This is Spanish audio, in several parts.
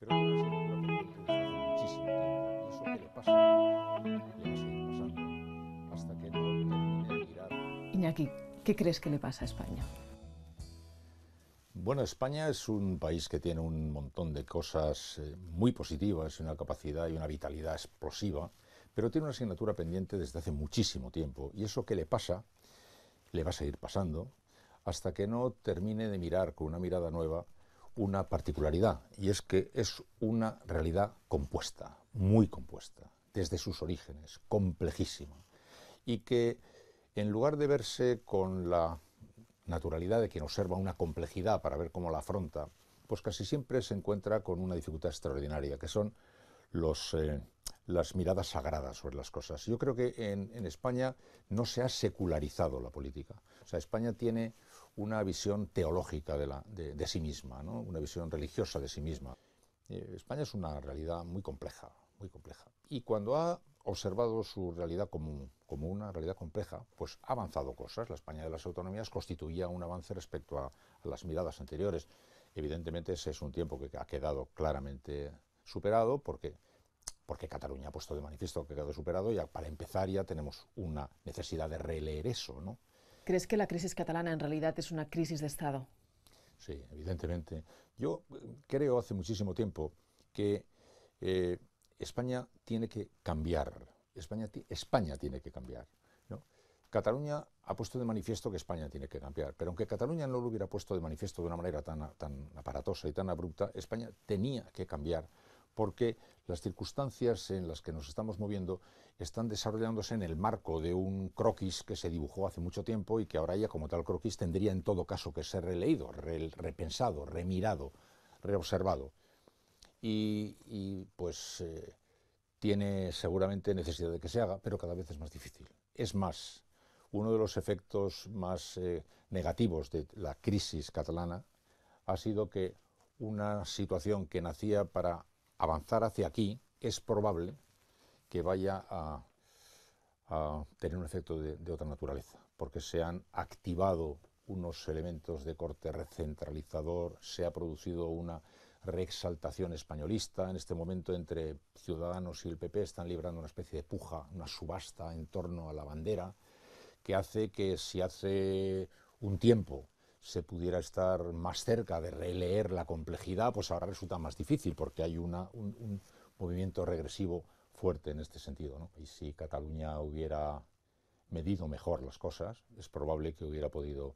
Pero una asignatura que hace muchísimo y eso que le pasa, le va a seguir pasando hasta que no termine de mirar. Iñaki, ¿qué crees que le pasa a España? Bueno, España es un país que tiene un montón de cosas eh, muy positivas, una capacidad y una vitalidad explosiva, pero tiene una asignatura pendiente desde hace muchísimo tiempo. Y eso que le pasa, le va a seguir pasando, hasta que no termine de mirar con una mirada nueva una particularidad y es que es una realidad compuesta, muy compuesta, desde sus orígenes, complejísima, y que en lugar de verse con la naturalidad de quien observa una complejidad para ver cómo la afronta, pues casi siempre se encuentra con una dificultad extraordinaria, que son los eh, las miradas sagradas sobre las cosas. Yo creo que en, España no se ha secularizado la política. O sea, España tiene una visión teológica de, la, de, sí misma, una visión religiosa de sí misma. Eh, España es una realidad muy compleja, muy compleja. Y cuando ha observado su realidad como, como una realidad compleja, pues ha avanzado cosas. La España de las autonomías constituía un avance respecto a, a las miradas anteriores. Evidentemente ese es un tiempo que ha quedado claramente superado porque porque Cataluña ha puesto de manifiesto que quedó superado y para empezar ya tenemos una necesidad de releer eso. ¿no? ¿Crees que la crisis catalana en realidad es una crisis de Estado? Sí, evidentemente. Yo eh, creo hace muchísimo tiempo que eh, España tiene que cambiar. España, España tiene que cambiar. Cataluña ha puesto de manifiesto que España tiene que cambiar, pero aunque Cataluña no lo hubiera puesto de manifiesto de una manera tan, tan aparatosa y tan abrupta, España tenía que cambiar porque las circunstancias en las que nos estamos moviendo están desarrollándose en el marco de un croquis que se dibujó hace mucho tiempo y que ahora ya como tal croquis tendría en todo caso que ser releído, repensado, remirado, reobservado. Y, pues eh, tiene seguramente necesidad de que se haga, pero cada vez es más difícil. Es más, uno de los efectos más eh, negativos de la crisis catalana ha sido que una situación que nacía para avanzar hacia aquí, es probable que vaya a, tener un efecto de, de otra naturaleza, porque se han activado unos elementos de corte recentralizador, se ha producido una reexaltación españolista. En este momento entre Ciudadanos y el PP están librando una especie de puja, una subasta en torno a la bandera, que hace que si hace un tiempo se pudiera estar más cerca de releer la complejidad, pues ahora resulta más difícil porque hay un, movimiento regresivo fuerte en este sentido. Y si Cataluña hubiera medido mejor las cosas, es probable que hubiera podido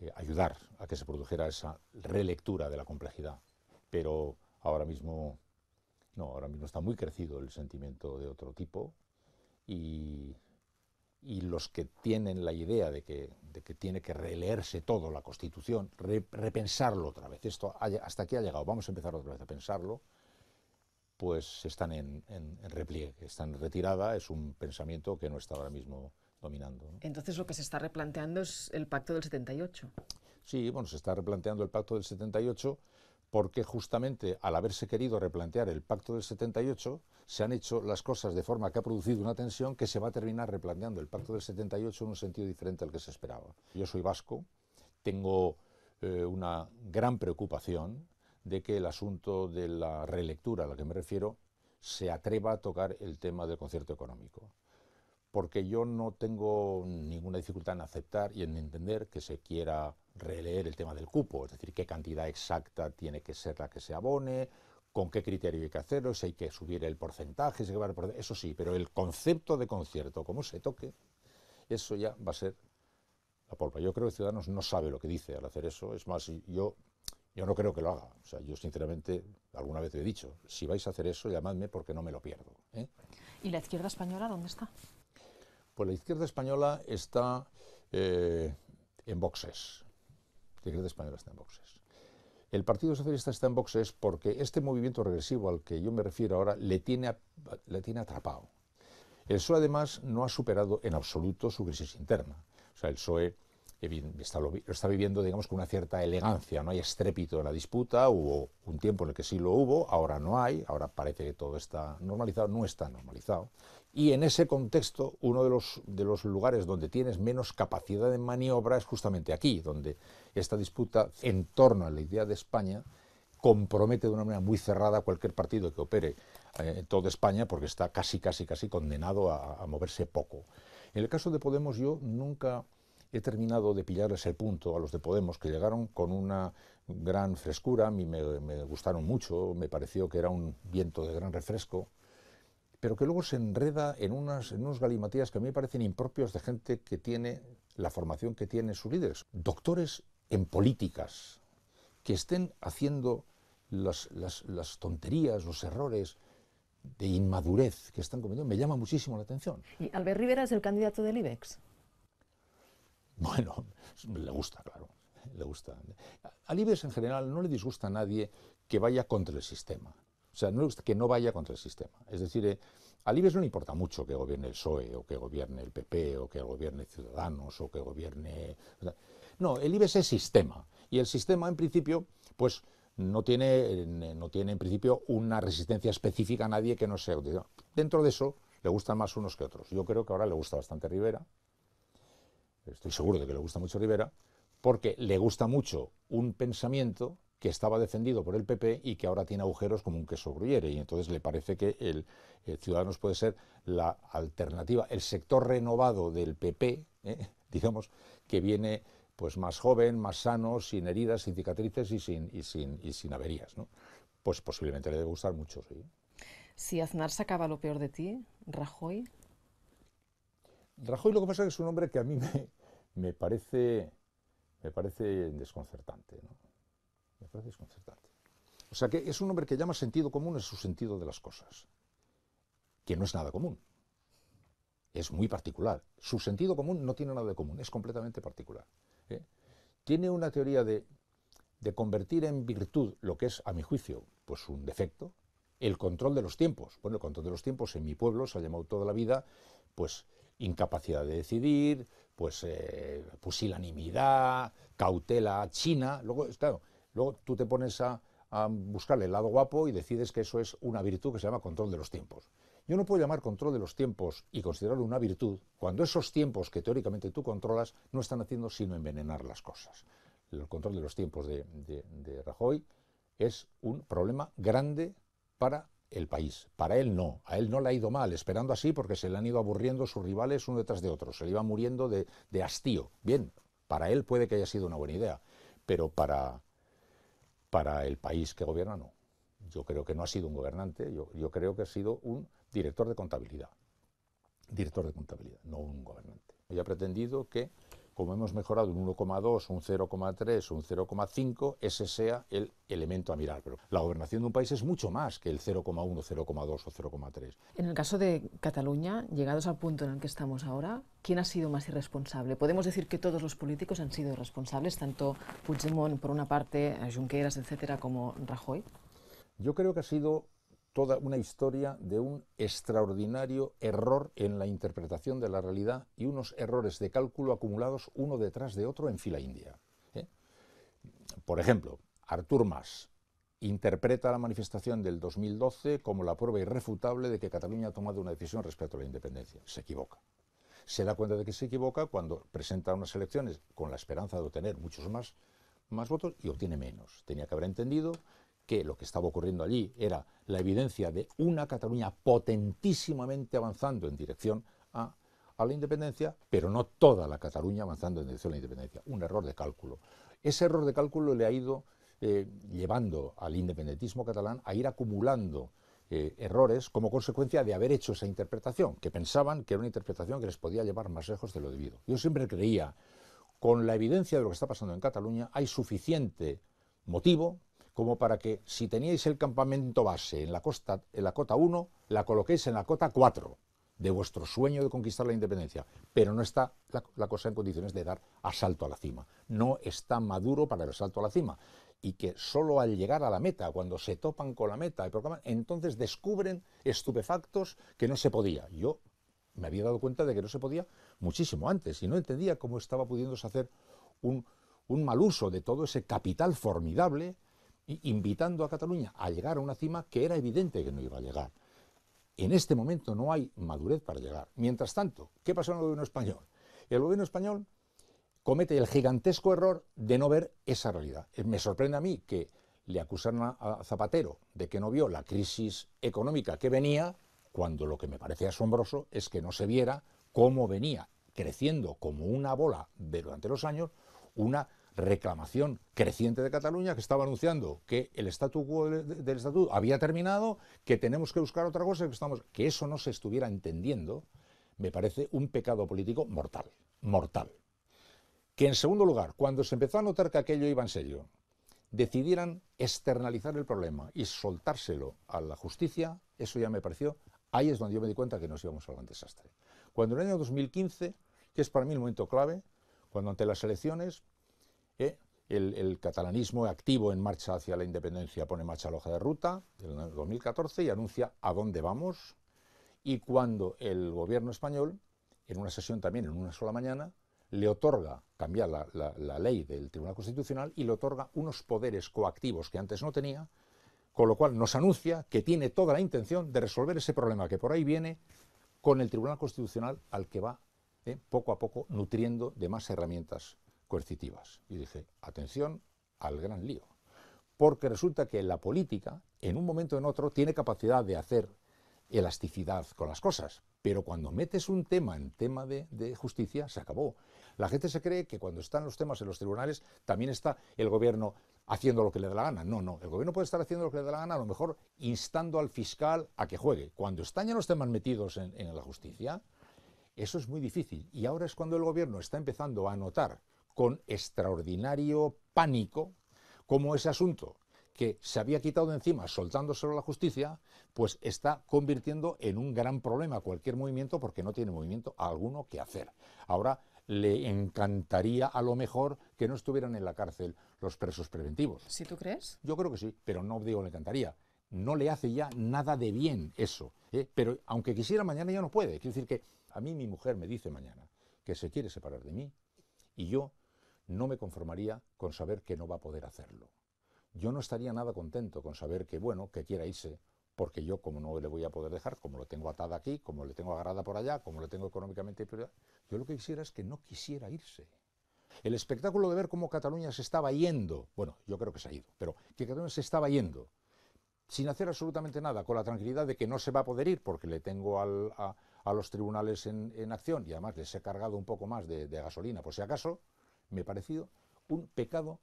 eh, ayudar a que se produjera esa relectura de la complejidad. Pero ahora mismo, no, ahora mismo está muy crecido el sentimiento de otro tipo y y los que tienen la idea de que, tiene que releerse todo la Constitución, repensarlo otra vez, esto hasta aquí ha llegado, vamos a empezar otra vez a pensarlo, pues están en, repliegue, están retirada, es un pensamiento que no está ahora mismo dominando. Entonces lo que se está replanteando es el pacto del 78. Sí, bueno, se está replanteando el pacto del 78 porque justamente al haberse querido replantear el pacto del 78, se han hecho las cosas de forma que ha producido una tensión que se va a terminar replanteando el pacto del 78 en un sentido diferente al que se esperaba. Yo soy vasco, tengo eh, una gran preocupación de que el asunto de la relectura a la que me refiero se atreva a tocar el tema del concierto económico. Porque yo no tengo ninguna dificultad en aceptar y en entender que se quiera releer el tema del cupo, es decir, qué cantidad exacta tiene que ser la que se abone, con qué criterio hay que hacerlo, si hay que subir el porcentaje, si eso sí, pero el concepto de concierto, cómo se toque, eso ya va a ser la polpa. Yo creo que Ciudadanos no sabe lo que dice al hacer eso, es más, yo, yo no creo que lo haga, o sea, yo sinceramente alguna vez lo he dicho, si vais a hacer eso, llamadme porque no me lo pierdo. ¿eh? ¿Y la izquierda española dónde está? Pues la izquierda española está eh, en boxes, de español está en boxes. El Partido Socialista está en boxes porque este movimiento regresivo al que yo me refiero ahora le tiene, le tiene atrapado. El PSOE además no ha superado en absoluto su crisis interna. O sea, el PSOE está, lo, está viviendo, digamos, con una cierta elegancia. No hay estrépito en la disputa, hubo un tiempo en el que sí lo hubo, ahora no hay, ahora parece que todo está normalizado, no está normalizado. Y en ese contexto, uno de los, de los lugares donde tienes menos capacidad de maniobra es justamente aquí, donde esta disputa en torno a la idea de España compromete de una manera muy cerrada cualquier partido que opere eh, en toda España porque está casi, casi, casi condenado a, a moverse poco. En el caso de Podemos yo nunca he terminado de pillarles el punto a los de Podemos, que llegaron con una gran frescura, a mí me, gustaron mucho, me pareció que era un viento de gran refresco, pero que luego se enreda en, unas, unos galimatías que a mí me parecen impropios de gente que tiene la formación que tiene sus líderes. Doctores en políticas, que estén haciendo las, las tonterías, los errores, de inmadurez que están cometiendo me llama muchísimo la atención. ¿Y Albert Rivera es el candidato del IBEX? Bueno, le gusta, claro, le gusta. A en general no le disgusta a nadie que vaya contra el sistema. O sea, no gusta que no vaya contra el sistema. Es decir, eh, a no le importa mucho que gobierne el PSOE, o que gobierne el PP, o que gobierne Ciudadanos, o que gobierne... No, el IBES es sistema. Y el sistema, en principio, pues no tiene, eh, no tiene en principio una resistencia específica a nadie que no sea. Dentro de eso, le gustan más unos que otros. Yo creo que ahora le gusta bastante Rivera, estoy seguro de que le gusta mucho Rivera, porque le gusta mucho un pensamiento que estaba defendido por el PP y que ahora tiene agujeros como un queso gruyere. Y entonces le parece que el, eh, Ciudadanos puede ser la alternativa, el sector renovado del PP, eh, digamos, que viene pues más joven, más sano, sin heridas, sin cicatrices y sin, y sin, y sin averías. Pues posiblemente le debe gustar mucho, sí. Si Aznar sacaba lo peor de ti, Rajoy, Rajoy lo que pasa es que es un hombre que a mí me, parece, me parece desconcertante. Me parece desconcertante. O sea que es un hombre que llama sentido común a su sentido de las cosas, que no es nada común. Es muy particular. Su sentido común no tiene nada de común, es completamente particular. ¿eh? Tiene una teoría de, convertir en virtud lo que es, a mi juicio, pues un defecto, el control de los tiempos. Bueno, el control de los tiempos en mi pueblo se ha llamado toda la vida, pues incapacidad de decidir, pues eh, pusilanimidad, cautela china. Luego, luego tú te pones a, buscar buscarle el lado guapo y decides que eso es una virtud que se llama control de los tiempos. Yo no puedo llamar control de los tiempos y considerarlo una virtud cuando esos tiempos que teóricamente tú controlas no están haciendo sino envenenar las cosas. El control de los tiempos de, de Rajoy es un problema grande para el país. Para él no, a él no le ha ido mal, esperando así porque se le han ido aburriendo sus rivales uno detrás de otro, se le iba muriendo de, hastío. Bien, para él puede que haya sido una buena idea, pero para, para el país que gobierna no. Yo creo que no ha sido un gobernante, yo, creo que ha sido un director de contabilidad. Director de contabilidad, no un gobernante. Ella ha pretendido que como hemos mejorado un 1,2, un 0,3, un 0,5, ese sea el elemento a mirar. Pero la gobernación de un país es mucho más que el 0,1, 0,2 o 0,3. En el caso de Cataluña, llegados al punto en el que estamos ahora, ¿quién ha sido más irresponsable? Podemos decir que todos los políticos han sido responsables, tanto Puigdemont por una parte, Junqueras, etcétera, como Rajoy. Yo creo que ha sido toda una historia de un extraordinario error en la interpretación de la realidad y unos errores de cálculo acumulados uno detrás de otro en fila india. ¿eh? Por ejemplo, Artur Mas interpreta la manifestación del 2012 como la prueba irrefutable de que Cataluña ha tomado una decisión respecto a la independencia. Se equivoca. Se da cuenta de que se equivoca cuando presenta unas elecciones con la esperanza de obtener muchos más, más votos y obtiene menos. Tenía que haber entendido que lo que estaba ocurriendo allí era la evidencia de una Cataluña potentísimamente avanzando en dirección a, la independencia, pero no toda la Cataluña avanzando en dirección a la independencia. Un error de cálculo. Ese error de cálculo le ha ido eh, llevando al independentismo catalán a ir acumulando eh, errores como consecuencia de haber hecho esa interpretación, que pensaban que era una interpretación que les podía llevar más lejos de lo debido. Yo siempre creía, con la evidencia de lo que está pasando en Cataluña, hay suficiente motivo como para que si teníais el campamento base en la, costa, en la cota 1, la coloquéis en la cota 4 de vuestro sueño de conquistar la independencia, pero no está la, cosa en condiciones de dar asalto a la cima. No está maduro para el asalto a la cima. Y que solo al llegar a la meta, cuando se topan con la meta, y entonces descubren estupefactos que no se podía. Yo me había dado cuenta de que no se podía muchísimo antes y no entendía cómo estaba pudiéndose hacer un mal uso de todo ese capital formidable invitando a Cataluña a llegar a una cima que era evidente que no iba a llegar. En este momento no hay madurez para llegar. Mientras tanto, ¿qué pasó en el gobierno español? El gobierno español comete el gigantesco error de no ver esa realidad. Eh, me sorprende a mí que le acusaron a Zapatero de que no vio la crisis económica que venía, cuando lo que me parece asombroso es que no se viera cómo venía creciendo como una bola de durante los años una reclamación creciente de Cataluña que estaba anunciando que el estatuto del, estatuto había terminado, que tenemos que buscar otra cosa, que estamos que eso no se estuviera entendiendo, me parece un pecado político mortal, mortal. Que en segundo lugar, cuando se empezó a notar que aquello iba en serio, decidieran externalizar el problema y soltárselo a la justicia, eso ya me pareció, ahí es donde yo me di cuenta que nos íbamos a un desastre. Cuando en el año 2015, que es para mí el momento clave, cuando ante las elecciones el, catalanismo activo en marcha hacia la independencia pone marcha la hoja de ruta del 2014 y anuncia a dónde vamos. Y cuando el gobierno español, en una sesión también, en una sola mañana, le otorga, cambiar la, ley del Tribunal Constitucional y le otorga unos poderes coactivos que antes no tenía, con lo cual nos anuncia que tiene toda la intención de resolver ese problema que por ahí viene con el Tribunal Constitucional al que va eh, poco a poco nutriendo de más herramientas coercitivas. Y dije, atención al gran lío, porque resulta que la política, en un momento o en otro, tiene capacidad de hacer elasticidad con las cosas, pero cuando metes un tema en tema de, justicia, se acabó. La gente se cree que cuando están los temas en los tribunales, también está el gobierno haciendo lo que le da la gana. No, no, el gobierno puede estar haciendo lo que le da la gana, a lo mejor instando al fiscal a que juegue. Cuando están ya los temas metidos en, en la justicia, eso es muy difícil. Y ahora es cuando el gobierno está empezando a notar con extraordinario pánico como ese asunto que se había quitado de encima soltándoselo a la justicia, pues está convirtiendo en un gran problema cualquier movimiento porque no tiene movimiento alguno que hacer. Ahora le encantaría a lo mejor que no estuvieran en la cárcel los presos preventivos. ¿Si ¿Sí tú crees? Yo creo que sí, pero no digo le encantaría. No le hace ya nada de bien eso. ¿eh? Pero aunque quisiera mañana ya no puede. Quiero decir que a mí mi mujer me dice mañana que se quiere separar de mí y yo no me conformaría con saber que no va a poder hacerlo. Yo no estaría nada contento con saber que, bueno, que quiera irse, porque yo como no le voy a poder dejar, como lo tengo atada aquí, como le tengo agarrada por allá, como lo tengo económicamente, yo lo que quisiera es que no quisiera irse. El espectáculo de ver cómo Cataluña se estaba yendo, bueno, yo creo que se ha ido, pero que Cataluña se estaba yendo, sin hacer absolutamente nada, con la tranquilidad de que no se va a poder ir porque le tengo a, los tribunales en, acción y además les he cargado un poco más de gasolina por si acaso, me ha parecido un pecado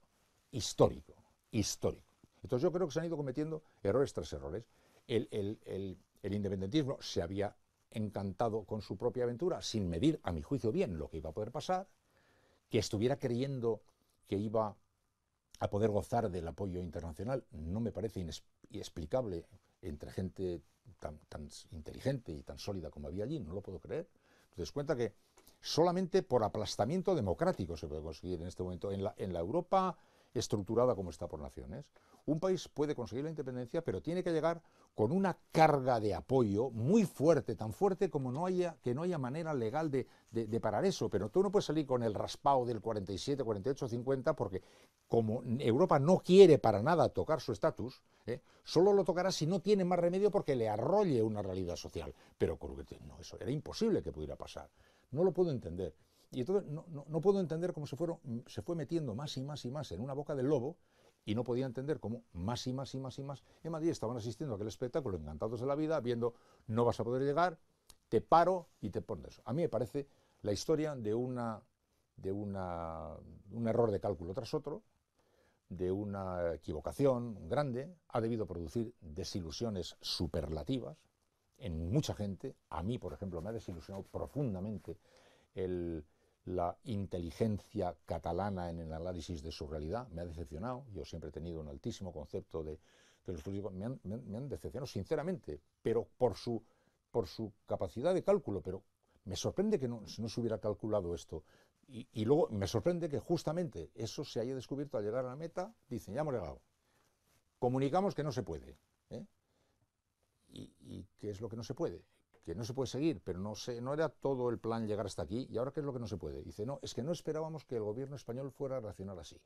histórico, histórico. Entonces yo creo que se han ido cometiendo errores tras errores. El, independentismo se había encantado con su propia aventura, sin medir, a mi juicio, bien lo que iba a poder pasar, que estuviera creyendo que iba a poder gozar del apoyo internacional, no me parece inexplicable entre gente tan, tan inteligente y tan sólida como había allí, no lo puedo creer. Entonces cuenta que solamente por aplastamiento democrático se puede conseguir en este momento en la, Europa estructurada como está por naciones. Un país puede conseguir la independencia, pero tiene que llegar con una carga de apoyo muy fuerte, tan fuerte como no haya, que no haya manera legal de, parar eso. Pero tú no puedes salir con el raspado del 47, 48, 50, porque como Europa no quiere para nada tocar su estatus, ¿eh? solo lo tocará si no tiene más remedio porque le arrolle una realidad social. Pero no, eso era imposible que pudiera pasar. No lo puedo entender. Y entonces no, no, puedo entender cómo se, fueron, se fue metiendo más y más y más en una boca del lobo y no podía entender cómo más y más y más y más en Madrid estaban asistiendo a aquel espectáculo, encantados de la vida, viendo no vas a poder llegar, te paro y te pones. A mí me parece la historia de una de una, un error de cálculo tras otro, de una equivocación grande, ha debido producir desilusiones superlativas, en mucha gente, a mí por ejemplo me ha desilusionado profundamente la inteligencia catalana en el análisis de su realidad, me ha decepcionado, yo siempre he tenido un altísimo concepto de, los políticos, me han, decepcionado sinceramente, pero por su, capacidad de cálculo, pero me sorprende que no, se hubiera calculado esto. Y, luego me sorprende que justamente eso se haya descubierto al llegar a la meta, dicen, ya hemos llegado. Comunicamos que no se puede. ¿eh? y, qué es lo que no se puede que no se puede seguir, pero no no era todo el plan llegar hasta aquí, y ahora qué es lo que no se puede. Dice, no, es que no esperábamos que el gobierno español fuera a así.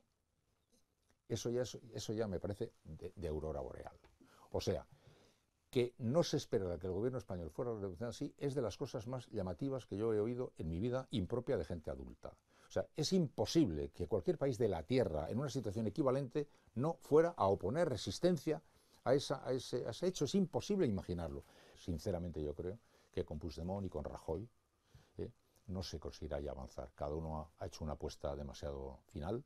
Eso ya, eso ya me parece de, aurora boreal. O sea, que no se espera que el gobierno español fuera a reaccionar así es de las cosas más llamativas que yo he oído en mi vida impropia de gente adulta. O sea, es imposible que cualquier país de la Tierra, en una situación equivalente, no fuera a oponer resistencia a, ese, hecho. Es imposible imaginarlo. Sinceramente yo creo que con Puigdemont y con Rajoy eh, no se conseguirá ya avanzar. Cada uno ha, hecho una apuesta demasiado final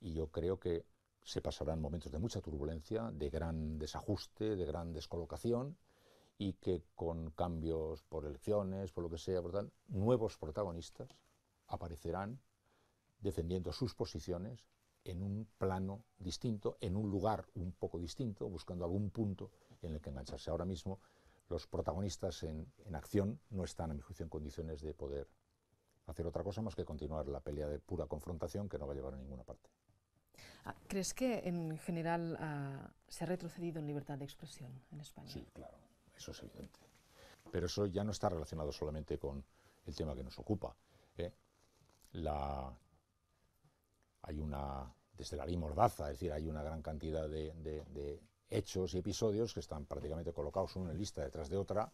y yo creo que se pasarán momentos de mucha turbulencia, de gran desajuste, de gran descolocación y que con cambios por elecciones, por lo que sea, nuevos protagonistas aparecerán defendiendo sus posiciones en un plano distinto, en un lugar un poco distinto, buscando algún punto en el que engancharse. Ahora mismo los protagonistas en, acción no están, a mi juicio, en condiciones de poder hacer otra cosa más que continuar la pelea de pura confrontación que no va a llevar a ninguna parte. Ah, ¿Crees que en general ah, se ha retrocedido en libertad de expresión en España? Sí, claro, eso es evidente. Pero eso ya no está relacionado solamente con el tema que nos ocupa. ¿eh? La hay una, desde la ley Mordaza, es decir, hay una gran cantidad de, hechos y episodios que están prácticamente colocados en lista detrás de otra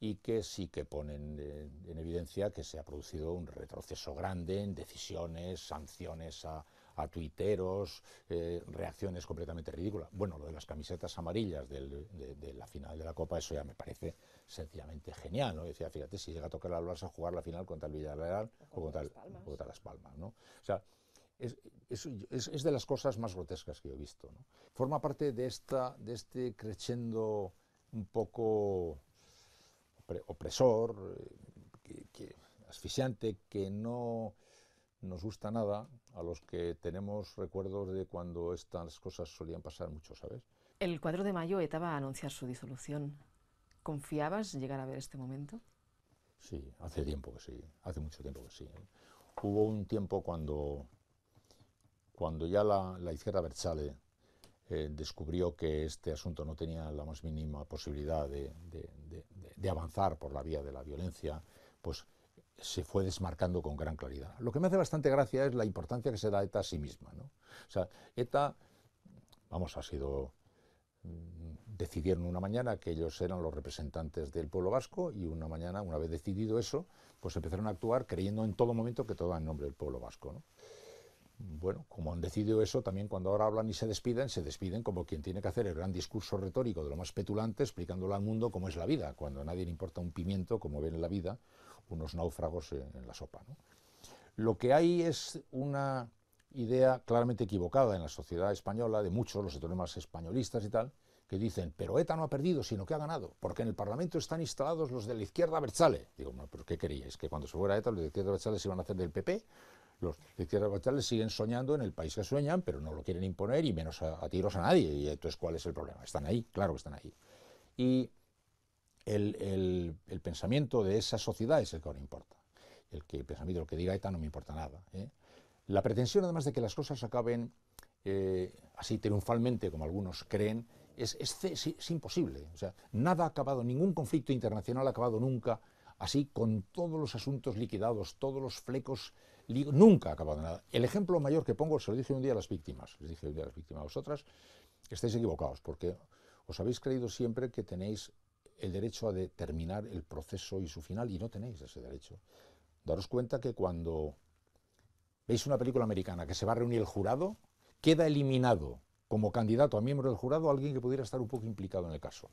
y que sí que ponen en evidencia que se ha producido un retroceso grande en decisiones, sanciones a, tuiteros, eh, reacciones completamente ridículas. Bueno, lo de las camisetas amarillas de, la final de la Copa, eso ya me parece sencillamente genial. ¿no? decía, fíjate, si llega a tocar al Barça jugar la final contra el Villarreal o contra, contra Las Palmas. ¿no? O sea, es, es, de las cosas más grotescas que he visto. ¿no? Forma parte de, esta, de este crescendo un poco opresor, eh, que, asfixiante, que no nos gusta nada a los que tenemos recuerdos de cuando estas cosas solían pasar mucho, ¿sabes? El 4 de mayo ETA a anunciar su disolución. ¿Confiabas llegar a ver este momento? Sí, hace tiempo que sí, hace mucho tiempo que sí. ¿eh? Hubo un tiempo cuando cuando ya la, izquierda Berchale eh, descubrió que este asunto no tenía la más mínima posibilidad de, avanzar por la vía de la violencia, pues se fue desmarcando con gran claridad. Lo que me hace bastante gracia es la importancia que se da a ETA a sí misma. O sea, ETA, vamos, ha sido mm, decidieron una mañana que ellos eran los representantes del pueblo vasco y una mañana, una vez decidido eso, pues empezaron a actuar creyendo en todo momento que todo era en nombre del pueblo vasco. ¿no? bueno, como han decidido eso, también cuando ahora hablan y se despiden, se despiden como quien tiene que hacer el gran discurso retórico de lo más petulante, explicándolo al mundo cómo es la vida, cuando a nadie le importa un pimiento, como ven en la vida, unos náufragos en, la sopa. Lo que hay es una idea claramente equivocada en la sociedad española, de muchos, los autónomos españolistas y tal, que dicen, pero ETA no ha perdido, sino que ha ganado, porque en el Parlamento están instalados los de la izquierda Berzale. Digo, pero ¿qué queríais? ¿Que cuando se fuera ETA los de izquierda Berzale se iban a hacer del PP? Los de izquierdas siguen soñando en el país que sueñan, pero no lo quieren imponer y menos a, tiros a nadie. Y entonces, ¿cuál es el problema? Están ahí, claro que están ahí. Y el, pensamiento de esa sociedad es el que ahora importa. El, que, el pensamiento, lo que diga ETA no me importa nada. ¿eh? La pretensión, además de que las cosas acaben eh, así triunfalmente, como algunos creen, es, es imposible. O sea, nada ha acabado, ningún conflicto internacional ha acabado nunca Así, con todos los asuntos liquidados, todos los flecos, nunca ha acabado nada. El ejemplo mayor que pongo, se lo dije un día a las víctimas, les dije un día a las víctimas, vosotras estáis equivocados, porque os habéis creído siempre que tenéis el derecho a determinar el proceso y su final, y no tenéis ese derecho. Daros cuenta que cuando veis una película americana que se va a reunir el jurado, queda eliminado como candidato a miembro del jurado alguien que pudiera estar un poco implicado en el caso.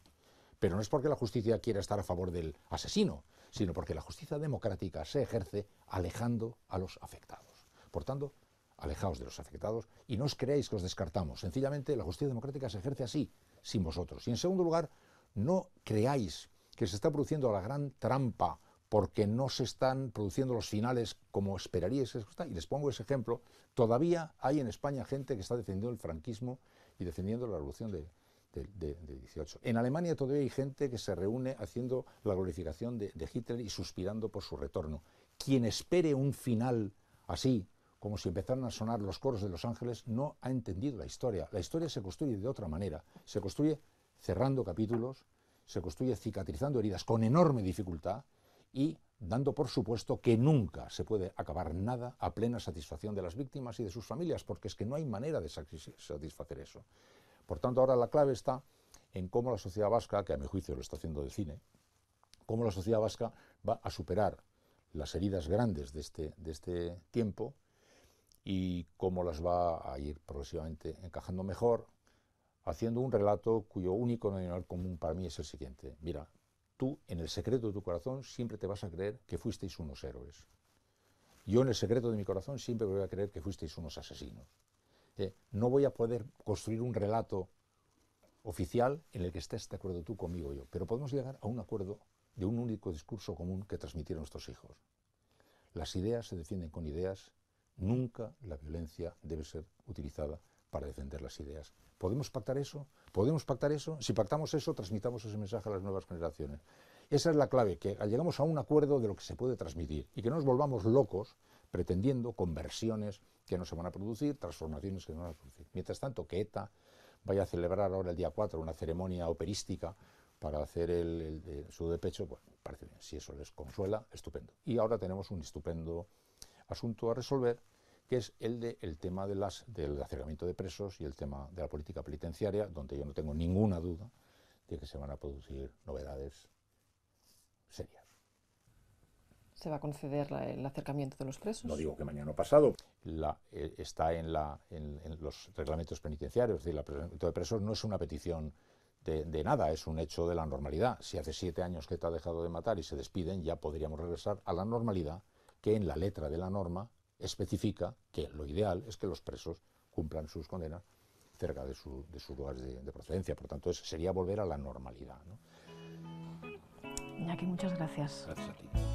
Pero no es porque la justicia quiera estar a favor del asesino, sino porque la justicia democrática se ejerce alejando a los afectados. Por tanto, alejaos de los afectados y no os creáis que os descartamos. Sencillamente, la justicia democrática se ejerce así, sin vosotros. Y en segundo lugar, no creáis que se está produciendo la gran trampa porque no se están produciendo los finales como esperaríais. Y les pongo ese ejemplo. Todavía hay en España gente que está defendiendo el franquismo y defendiendo la revolución de, de, 18. En Alemania todavía hay gente que se reúne haciendo la glorificación de, Hitler y suspirando por su retorno. Quien espere un final así, como si empezaran a sonar los coros de Los Ángeles, no ha entendido la historia. La historia se construye de otra manera. Se construye cerrando capítulos, se construye cicatrizando heridas con enorme dificultad y dando por supuesto que nunca se puede acabar nada a plena satisfacción de las víctimas y de sus familias, porque es que no hay manera de satisfacer eso. Por tanto, ahora la clave está en cómo la sociedad vasca, que a mi juicio lo está haciendo de cine, cómo la sociedad vasca va a superar las heridas grandes de este, de este tiempo y cómo las va a ir progresivamente encajando mejor, haciendo un relato cuyo único denominador común para mí es el siguiente. Mira, tú en el secreto de tu corazón siempre te vas a creer que fuisteis unos héroes. Yo en el secreto de mi corazón siempre voy a creer que fuisteis unos asesinos no voy a poder construir un relato oficial en el que estés de acuerdo tú conmigo yo, pero podemos llegar a un acuerdo de un único discurso común que transmitir a nuestros hijos. Las ideas se defienden con ideas, nunca la violencia debe ser utilizada para defender las ideas. ¿Podemos pactar eso? ¿Podemos pactar eso? Si pactamos eso, transmitamos ese mensaje a las nuevas generaciones. Esa es la clave, que llegamos a un acuerdo de lo que se puede transmitir y que no nos volvamos locos pretendiendo conversiones que no se van a producir, transformaciones que no van a producir. Mientras tanto, que ETA vaya a celebrar ahora el día 4 una ceremonia operística para hacer el, el, su de pecho, bueno, parece bien, si eso les consuela, estupendo. Y ahora tenemos un estupendo asunto a resolver, que es el, de, tema de las, del acercamiento de presos y el tema de la política penitenciaria, donde yo no tengo ninguna duda de que se van a producir novedades serias se va a conceder el acercamiento de los presos. No digo que mañana o pasado. Eh, está en, la, en, los reglamentos penitenciarios, es decir, el acercamiento de presos no es una petición de, nada, es un hecho de la normalidad. Si hace siete años que te ha dejado de matar y se despiden, ya podríamos regresar a la normalidad que en la letra de la norma especifica que lo ideal es que los presos cumplan sus condenas cerca de, sus lugares de, procedencia. Por tanto, eso sería volver a la normalidad. ¿no? muchas gracias. Gracias a ti.